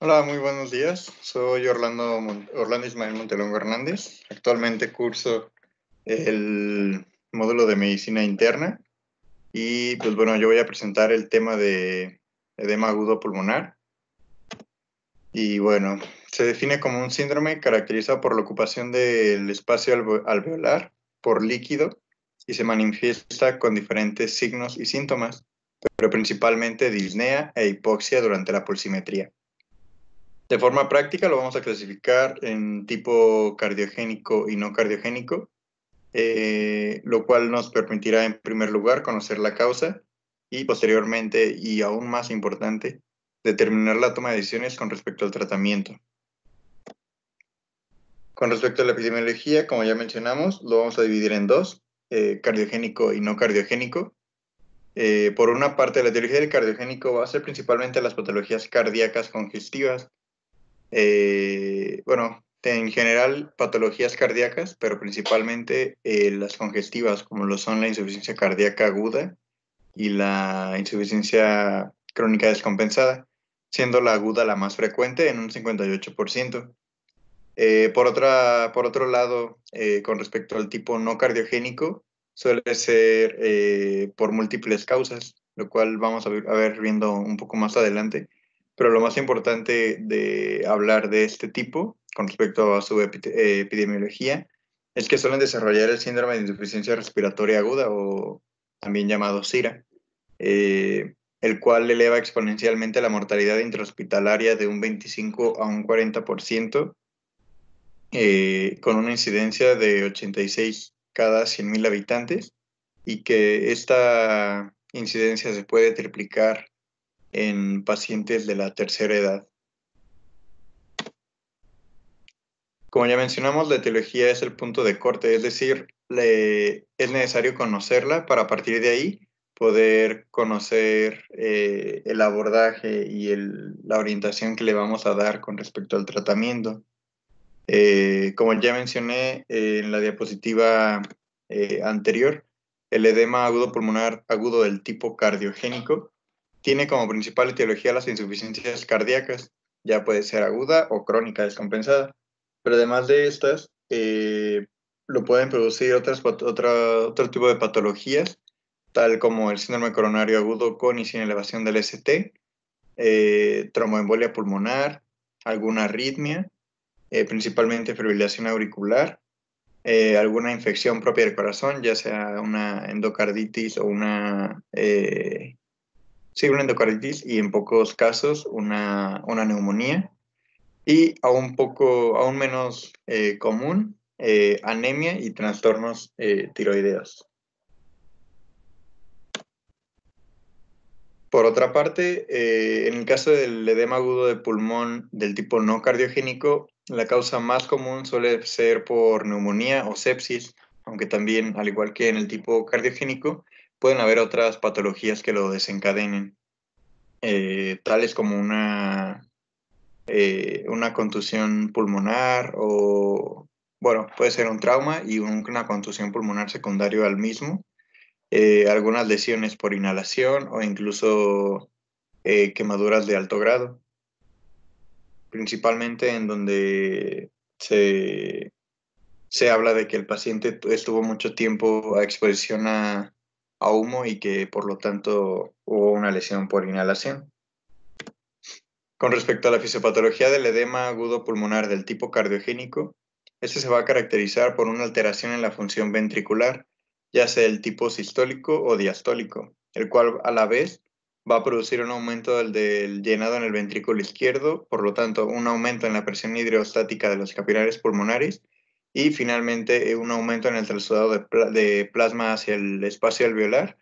Hola, muy buenos días. Soy Orlando, Orlando Ismael Montelongo Hernández. Actualmente curso el módulo de medicina interna y pues bueno, yo voy a presentar el tema de edema agudo pulmonar. Y bueno, se define como un síndrome caracterizado por la ocupación del espacio alveolar por líquido y se manifiesta con diferentes signos y síntomas, pero principalmente disnea e hipoxia durante la pulsimetría. De forma práctica lo vamos a clasificar en tipo cardiogénico y no cardiogénico, eh, lo cual nos permitirá en primer lugar conocer la causa y posteriormente, y aún más importante, determinar la toma de decisiones con respecto al tratamiento. Con respecto a la epidemiología, como ya mencionamos, lo vamos a dividir en dos, eh, cardiogénico y no cardiogénico. Eh, por una parte, la etiología del cardiogénico va a ser principalmente las patologías cardíacas congestivas, eh, bueno, en general patologías cardíacas, pero principalmente eh, las congestivas, como lo son la insuficiencia cardíaca aguda y la insuficiencia crónica descompensada, siendo la aguda la más frecuente en un 58%. Eh, por, otro lado, con respecto al tipo no cardiogénico, suele ser por múltiples causas, lo cual vamos a ver viendo un poco más adelante. Pero lo más importante de hablar de este tipo con respecto a su eh, epidemiología es que suelen desarrollar el síndrome de insuficiencia respiratoria aguda o también llamado SIRA, eh, el cual eleva exponencialmente la mortalidad intrahospitalaria de un 25 a un 40%, eh, con una incidencia de 86 cada 100.000 habitantes, y que esta incidencia se puede triplicar en pacientes de la tercera edad. Como ya mencionamos, la etiología es el punto de corte, es decir, es necesario conocerla para a partir de ahí poder conocer eh, el abordaje y la orientación que le vamos a dar con respecto al tratamiento. Eh, como ya mencioné en la diapositiva eh, anterior, el edema agudo pulmonar agudo del tipo cardiogénico tiene como principal etiología las insuficiencias cardíacas, ya puede ser aguda o crónica descompensada, pero además de estas, eh, lo pueden producir otras, otra, otro tipo de patologías, tal como el síndrome coronario agudo con y sin elevación del ST, eh, tromboembolia pulmonar, alguna arritmia, eh, principalmente fibrilación auricular, eh, alguna infección propia del corazón, ya sea una endocarditis o una sí, una endocarditis y en pocos casos una, neumonía. Y aún, poco, menos eh, común, eh, anemia y trastornos eh, tiroideos. Por otra parte, en el caso del edema agudo de pulmón del tipo no cardiogénico, la causa más común suele ser por neumonía o sepsis, aunque también, al igual que en el tipo cardiogénico, pueden haber otras patologías que lo desencadenen, eh, tales como una, eh, una contusión pulmonar o, bueno, puede ser un trauma y una contusión pulmonar secundario al mismo, eh, algunas lesiones por inhalación o incluso quemaduras de alto grado, principalmente en donde se, se habla de que el paciente estuvo mucho tiempo a exposición a a humo y que por lo tanto hubo una lesión por inhalación. Con respecto a la fisiopatología del edema agudo pulmonar del tipo cardiogénico, este se va a caracterizar por una alteración en la función ventricular, ya sea del tipo sistólico o diastólico, el cual a la vez va a producir un aumento del, llenado en el ventrículo izquierdo, por lo tanto un aumento en la presión hidrostática de los capilares pulmonares y finalmente eh, un aumento en el traslado de, plasma hacia el espacio alveolar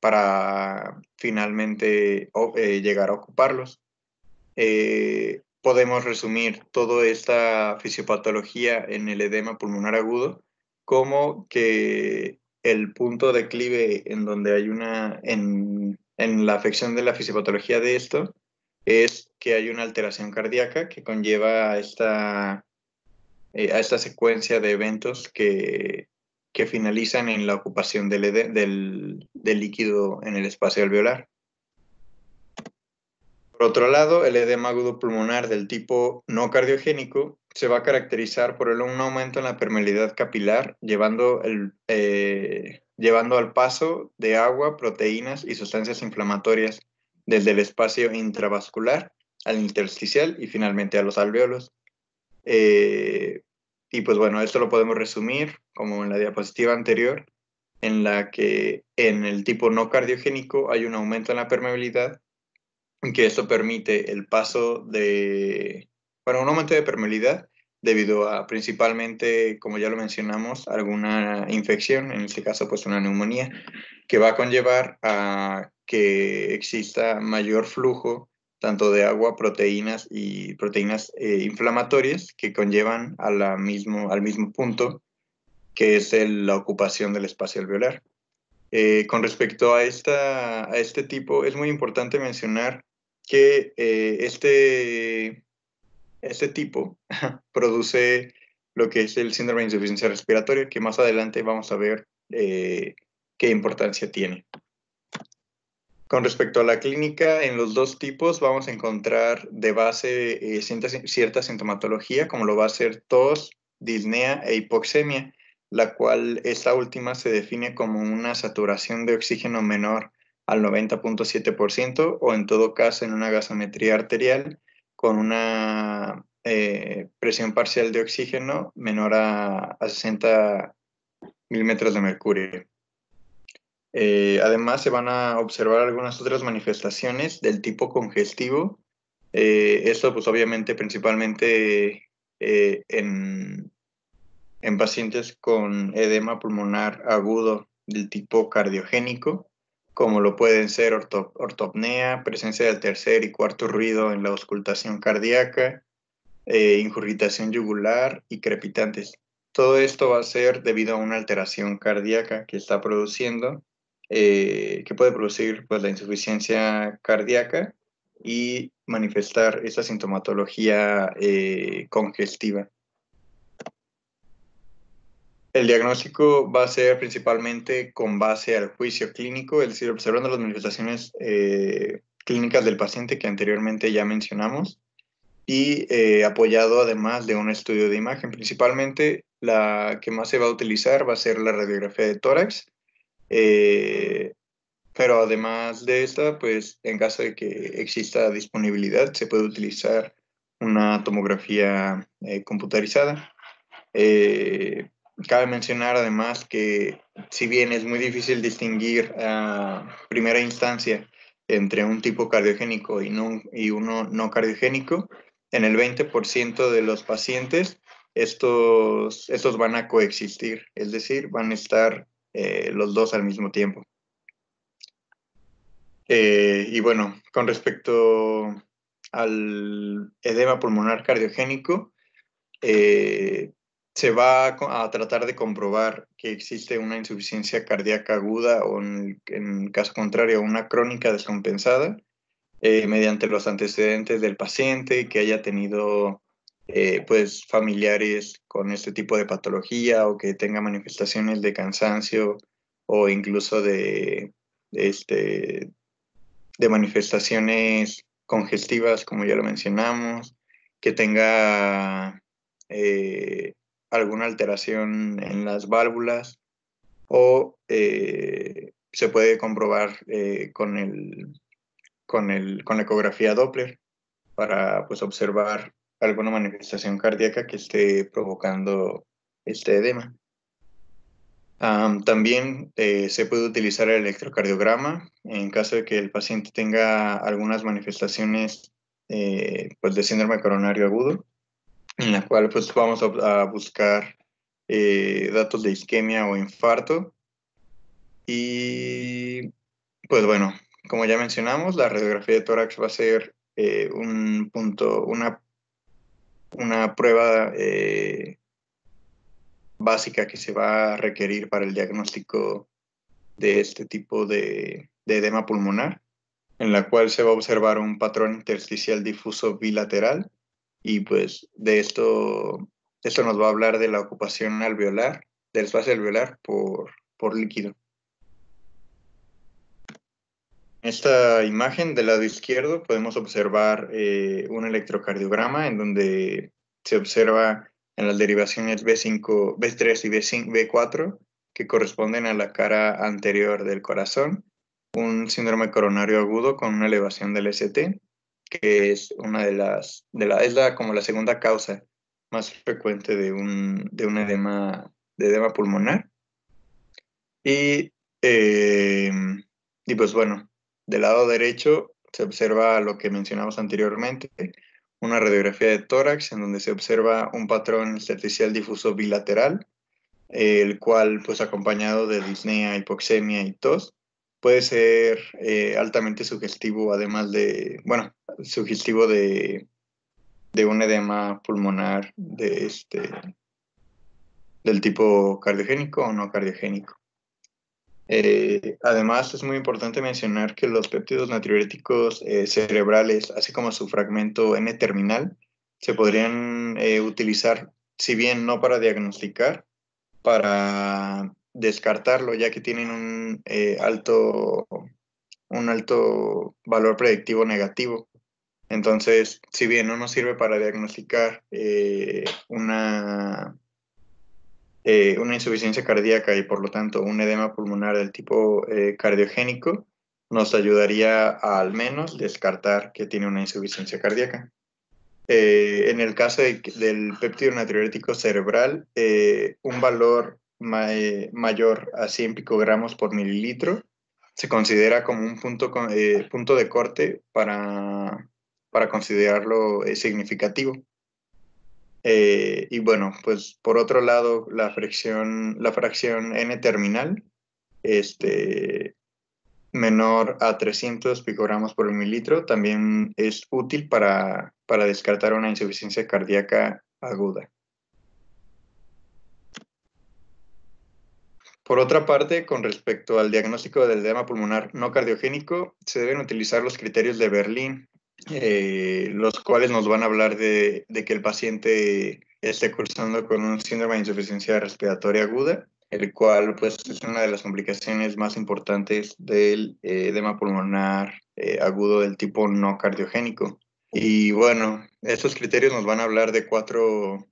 para finalmente eh, llegar a ocuparlos. Eh, podemos resumir toda esta fisiopatología en el edema pulmonar agudo como que el punto de declive en donde hay una, en, en la afección de la fisiopatología de esto, es que hay una alteración cardíaca que conlleva esta eh, a esta secuencia de eventos que, que finalizan en la ocupación del, del, del, líquido en el espacio alveolar. Por otro lado, el edema agudo pulmonar del tipo no cardiogénico se va a caracterizar por el, un aumento en la permeabilidad capilar, llevando, el, eh, llevando al paso de agua, proteínas y sustancias inflamatorias desde el espacio intravascular al intersticial y finalmente a los alveolos. Eh, y pues bueno, esto lo podemos resumir como en la diapositiva anterior, en la que en el tipo no cardiogénico hay un aumento en la permeabilidad, que esto permite el paso de, bueno, un aumento de permeabilidad debido a principalmente, como ya lo mencionamos, alguna infección, en este caso pues una neumonía, que va a conllevar a que exista mayor flujo tanto de agua, proteínas y proteínas eh, inflamatorias que conllevan mismo, al mismo punto que es la ocupación del espacio alveolar. Eh, con respecto a, esta, a este tipo, es muy importante mencionar que eh, este, este tipo produce lo que es el síndrome de insuficiencia respiratoria, que más adelante vamos a ver qué importancia tiene. Con respecto a la clínica, en los dos tipos vamos a encontrar de base eh, cierta, sintomatología, como lo va a ser tos, disnea e hipoxemia, la cual esta última se define como una saturación de oxígeno menor al 90.7% o en todo caso en una gasometría arterial con una eh, presión parcial de oxígeno menor a, a 60 milímetros de mercurio. Eh, además, se van a observar algunas otras manifestaciones del tipo congestivo. Eh, esto, pues obviamente, principalmente eh, en, pacientes con edema pulmonar agudo del tipo cardiogénico, como lo pueden ser ortopnea, presencia del tercer y cuarto ruido en la auscultación cardíaca, injurritación yugular y crepitantes. Todo esto va a ser debido a una alteración cardíaca que está produciendo eh, que puede producir pues, la insuficiencia cardíaca y manifestar esa sintomatología eh, congestiva. El diagnóstico va a ser principalmente con base al juicio clínico, es decir, observando las manifestaciones eh, clínicas del paciente que anteriormente ya mencionamos y apoyado además de un estudio de imagen. Principalmente la que más se va a utilizar va a ser la radiografía de tórax, eh, pero además de esta, pues en caso de que exista disponibilidad, se puede utilizar una tomografía eh, computarizada. Eh, cabe mencionar además que si bien es muy difícil distinguir a primera instancia entre un tipo cardiogénico y, y uno no cardiogénico, en el 20% de los pacientes estos, estos van a coexistir, es decir, van a estar eh, los dos al mismo tiempo. Eh, y bueno, con respecto al edema pulmonar cardiogénico, eh, se va a, tratar de comprobar que existe una insuficiencia cardíaca aguda o, en, caso contrario, una crónica descompensada mediante los antecedentes del paciente que haya tenido eh, pues familiares con este tipo de patología o que tenga manifestaciones de cansancio o incluso de, este, de manifestaciones congestivas, como ya lo mencionamos, que tenga eh, alguna alteración en las válvulas o eh, se puede comprobar con, con, la ecografía Doppler para pues, observar alguna manifestación cardíaca que esté provocando este edema. también eh, se puede utilizar el electrocardiograma en caso de que el paciente tenga algunas manifestaciones eh, pues de síndrome coronario agudo, en la cual pues, vamos a, buscar eh, datos de isquemia o infarto. Y pues bueno, como ya mencionamos, la radiografía de tórax va a ser un punto, una una prueba eh, básica que se va a requerir para el diagnóstico de este tipo de, edema pulmonar, en la cual se va a observar un patrón intersticial difuso bilateral y pues de esto, esto nos va a hablar de la ocupación alveolar, del espacio alveolar por, por líquido esta imagen del lado izquierdo podemos observar eh, un electrocardiograma en donde se observa en las derivaciones B5, B3 y b 4 que corresponden a la cara anterior del corazón, un síndrome coronario agudo con una elevación del ST, que es una de las, de la, es como la segunda causa más frecuente de un, edema, de edema pulmonar. y eh, pues bueno, del lado derecho se observa lo que mencionamos anteriormente, una radiografía de tórax en donde se observa un patrón intersticial difuso bilateral, el cual, pues acompañado de disnea, hipoxemia y tos, puede ser eh, altamente sugestivo, además de, bueno, sugestivo de, un edema pulmonar de este, del tipo cardiogénico o no cardiogénico. Eh, además, es muy importante mencionar que los péptidos natriuréticos eh, cerebrales, así como su fragmento N-terminal, se podrían eh, utilizar, si bien no para diagnosticar, para descartarlo, ya que tienen un, alto, un alto valor predictivo negativo. Entonces, si bien no nos sirve para diagnosticar una eh, una insuficiencia cardíaca y por lo tanto un edema pulmonar del tipo eh, cardiogénico nos ayudaría al menos descartar que tiene una insuficiencia cardíaca. Eh, en el caso del péptido natriurético cerebral, un valor mayor a 100 picogramos por mililitro se considera como un punto, de corte para considerarlo significativo. Eh, y bueno, pues por otro lado, la fracción, la fracción N terminal, este, menor a 300 picogramos por mililitro, también es útil para, para descartar una insuficiencia cardíaca aguda. Por otra parte, con respecto al diagnóstico del edema pulmonar no cardiogénico, se deben utilizar los criterios de Berlín, eh, los cuales nos van a hablar de, que el paciente esté cursando con un síndrome de insuficiencia respiratoria aguda, el cual pues es una de las complicaciones más importantes del eh, edema pulmonar eh, agudo del tipo no cardiogénico. Y bueno, estos criterios nos van a hablar de cuatro,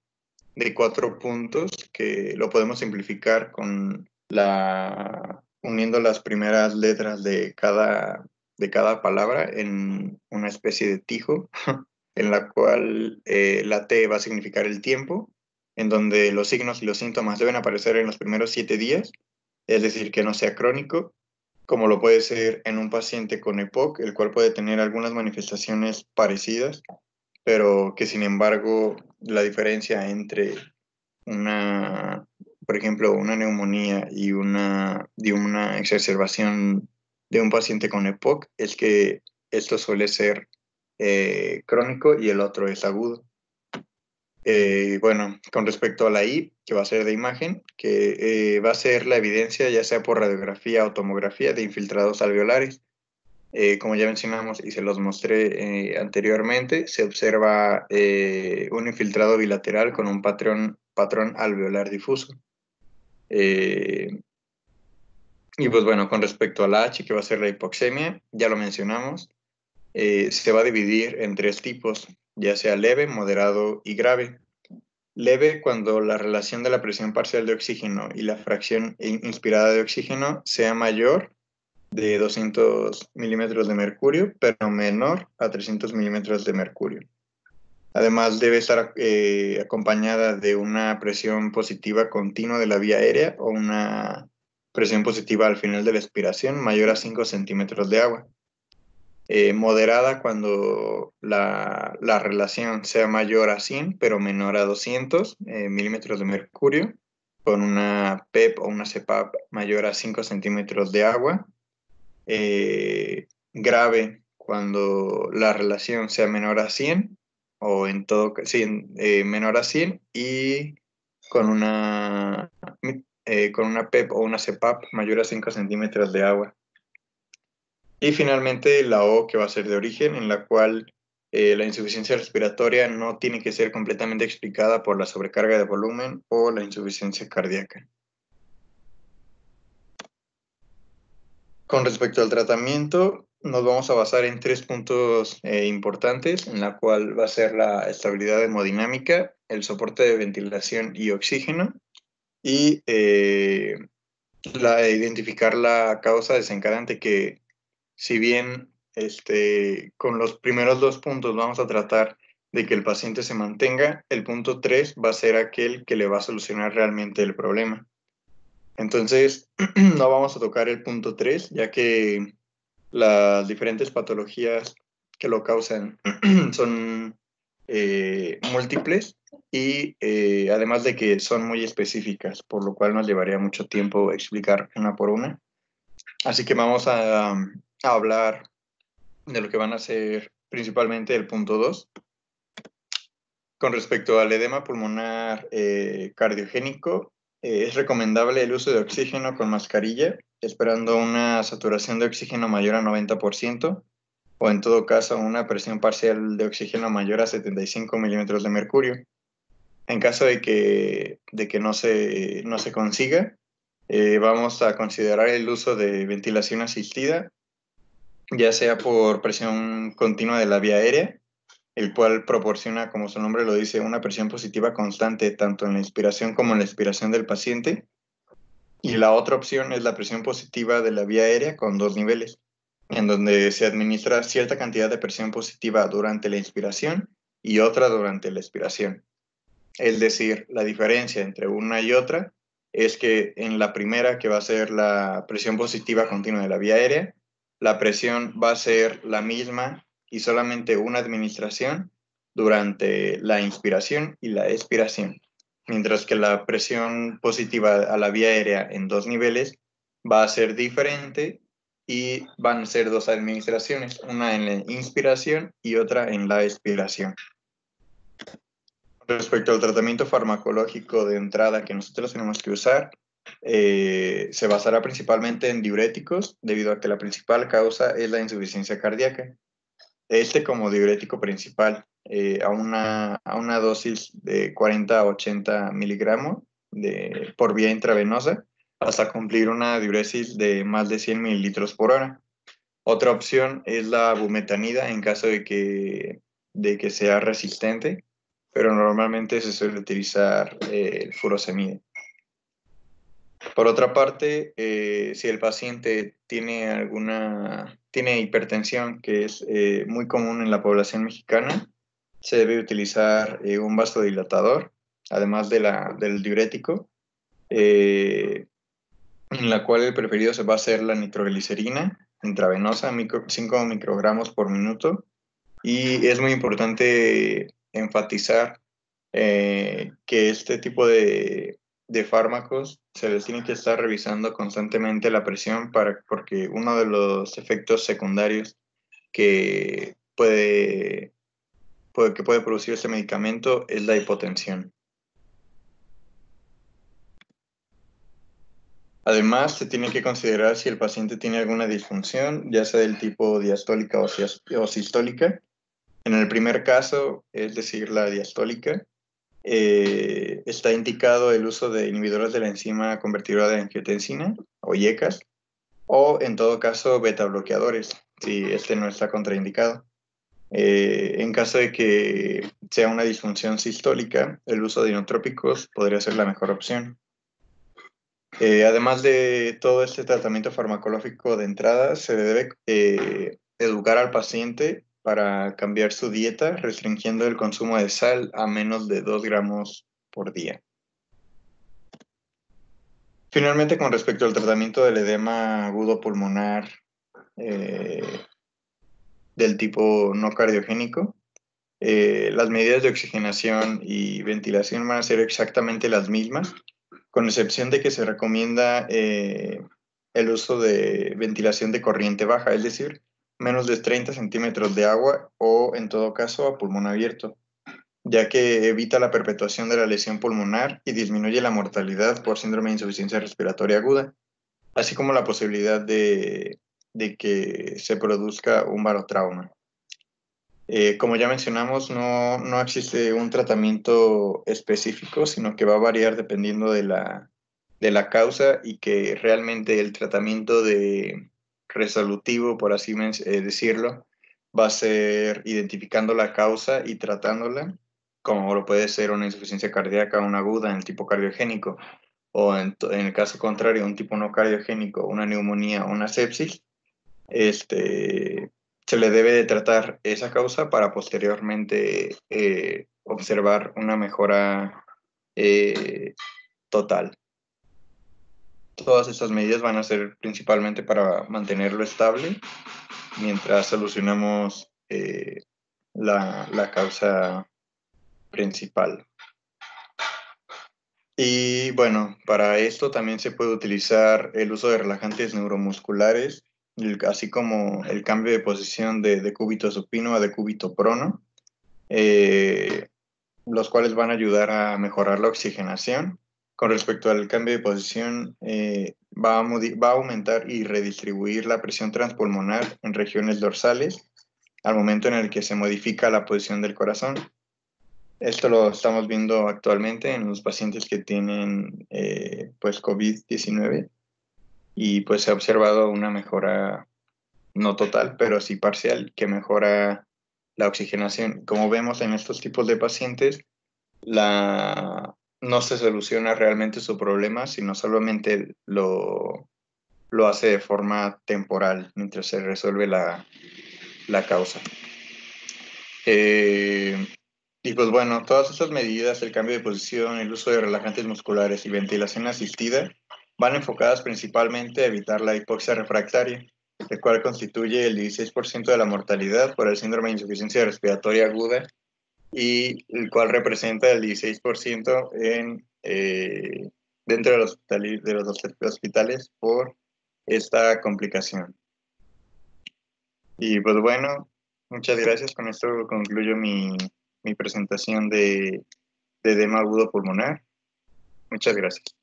de cuatro puntos que lo podemos simplificar con la uniendo las primeras letras de cada de cada palabra en una especie de tijo, en la cual eh, la T va a significar el tiempo, en donde los signos y los síntomas deben aparecer en los primeros siete días, es decir, que no sea crónico, como lo puede ser en un paciente con EPOC, el cual puede tener algunas manifestaciones parecidas, pero que sin embargo la diferencia entre una, por ejemplo, una neumonía y una, y una exacerbación de un paciente con EPOC es que esto suele ser eh, crónico y el otro es agudo. Eh, bueno, con respecto a la I, que va a ser de imagen, que eh, va a ser la evidencia ya sea por radiografía o tomografía de infiltrados alveolares. como ya mencionamos y se los mostré anteriormente, se observa un infiltrado bilateral con un patrón, patrón alveolar difuso. Y pues bueno, con respecto la H, que va a ser la hipoxemia, ya lo mencionamos, eh, se va a dividir en tres tipos, ya sea leve, moderado y grave. Leve cuando la relación de la presión parcial de oxígeno y la fracción inspirada de oxígeno sea mayor de 200 milímetros de mercurio, pero menor a 300 milímetros de mercurio. Además, debe estar eh, acompañada de una presión positiva continua de la vía aérea o una presión positiva al final de la expiración mayor a 5 centímetros de agua, eh, moderada cuando la, relación sea mayor a 100 pero menor a 200 eh, milímetros de mercurio, con una PEP o una CEPAP mayor a 5 centímetros de agua, eh, grave cuando la relación sea menor a 100 o en todo sí, menor a 100 y con una eh, con una PEP e o una CEPAP mayor a 5 centímetros de agua. Y finalmente la O que va a ser de origen, en la cual eh, la insuficiencia respiratoria no tiene que ser completamente explicada por la sobrecarga de volumen o la insuficiencia cardíaca. Con respecto al tratamiento, nos vamos a basar en tres puntos eh, importantes, en la cual va a ser la estabilidad hemodinámica, el soporte de ventilación y oxígeno, y eh, la, eh, identificar la causa desencadenante que si bien este, con los primeros dos puntos vamos a tratar de que el paciente se mantenga, el punto 3 va a ser aquel que le va a solucionar realmente el problema. Entonces, no vamos a tocar el punto 3, ya que las diferentes patologías que lo causan son eh, múltiples y eh, además de que son muy específicas, por lo cual nos llevaría mucho tiempo explicar una por una. Así que vamos a, um, hablar de lo que van a ser principalmente el punto 2. Con respecto al edema pulmonar eh, cardiogénico, eh, es recomendable el uso de oxígeno con mascarilla, esperando una saturación de oxígeno mayor a 90% o en todo caso una presión parcial de oxígeno mayor a 75 milímetros de mercurio. En caso de que, de que no, se, no se consiga, eh, vamos a considerar el uso de ventilación asistida, ya sea por presión continua de la vía aérea, el cual proporciona, como su nombre lo dice, una presión positiva constante tanto en la inspiración como en la expiración del paciente. Y la otra opción es la presión positiva de la vía aérea con dos niveles, en donde se administra cierta cantidad de presión positiva durante la inspiración y otra durante la expiración. Es decir, la diferencia entre una y otra es que en la primera, que va a ser la presión positiva continua de la vía aérea, la presión va a ser la misma y solamente una administración durante la inspiración y la expiración, mientras que la presión positiva a la vía aérea en dos niveles va a ser diferente y van a ser dos administraciones, una en la inspiración y otra en la expiración respecto al tratamiento farmacológico de entrada que nosotros tenemos que usar, eh, se basará principalmente en diuréticos, debido a que la principal causa es la insuficiencia cardíaca. Este como diurético principal, eh, a, una, dosis de 40 a 80 miligramos de, por vía intravenosa, hasta cumplir una diuresis de más de 100 mililitros por hora. Otra opción es la bumetanida en caso de que, de que sea resistente, pero normalmente se suele utilizar eh, el furosemide. Por otra parte, eh, si el paciente tiene alguna tiene hipertensión, que es eh, muy común en la población mexicana, se debe utilizar un vasodilatador, además de la, del diurético, en la cual el preferido se va a ser la nitroglicerina intravenosa, 5 microgramos por minuto. Y es muy importante enfatizar eh, que este tipo de, fármacos se les tiene que estar revisando constantemente la presión para, porque uno de los efectos secundarios que puede, que puede producir este medicamento es la hipotensión. Además, se tiene que considerar si el paciente tiene alguna disfunción, ya sea del tipo diastólica o, sistólica, en el primer caso, es decir, la diastólica, eh, está indicado el uso de inhibidores de la enzima convertidora de angiotensina o IECAS, o en todo caso beta bloqueadores, si este no está contraindicado. Eh, en caso de que sea una disfunción sistólica, el uso de inotrópicos podría ser la mejor opción. Eh, además de todo este tratamiento farmacológico de entrada, se debe educar al paciente para cambiar su dieta, restringiendo el consumo de sal a menos de 2 gramos por día. Finalmente, con respecto al tratamiento del edema agudo pulmonar eh, del tipo no cardiogénico, eh, las medidas de oxigenación y ventilación van a ser exactamente las mismas, con excepción de que se recomienda eh, el uso de ventilación de corriente baja, es decir, menos de 30 centímetros de agua o, en todo caso, a pulmón abierto, ya que evita la perpetuación de la lesión pulmonar y disminuye la mortalidad por síndrome de insuficiencia respiratoria aguda, así como la posibilidad de, que se produzca un barotrauma. Eh, como ya mencionamos, no, no, existe un tratamiento específico, sino que va a variar dependiendo de la, de la causa y que realmente el tratamiento de, resolutivo, por así eh, decirlo, va a ser identificando la causa y tratándola, como lo puede ser una insuficiencia cardíaca, una aguda en el tipo cardiogénico, o en, el caso contrario, un tipo no cardiogénico, una neumonía, una sepsis, este, se le debe de tratar esa causa para posteriormente eh, observar una mejora eh, total todas estas medidas van a ser principalmente para mantenerlo estable mientras solucionamos eh, la, causa principal. Y bueno, para esto también se puede utilizar el uso de relajantes neuromusculares, así como el cambio de posición de decúbito supino a decúbito prono, eh, los cuales van a ayudar a mejorar la oxigenación con respecto al cambio de posición, eh, va, a va a aumentar y redistribuir la presión transpulmonar en regiones dorsales al momento en el que se modifica la posición del corazón. Esto lo estamos viendo actualmente en los pacientes que tienen eh, pues COVID-19 y pues se ha observado una mejora no total, pero sí parcial, que mejora la oxigenación. Como vemos en estos tipos de pacientes, la, no se soluciona realmente su problema, sino solamente lo, hace de forma temporal mientras se resuelve la, causa. Eh, y pues bueno, todas esas medidas, el cambio de posición, el uso de relajantes musculares y ventilación asistida, van enfocadas principalmente a evitar la hipoxia refractaria, el cual constituye el 16% de la mortalidad por el síndrome de insuficiencia respiratoria aguda y el cual representa el 16% en, eh, dentro de los, de los hospitales por esta complicación. Y pues bueno, muchas gracias. Con esto concluyo mi, mi presentación de, de edema agudo pulmonar. Muchas gracias.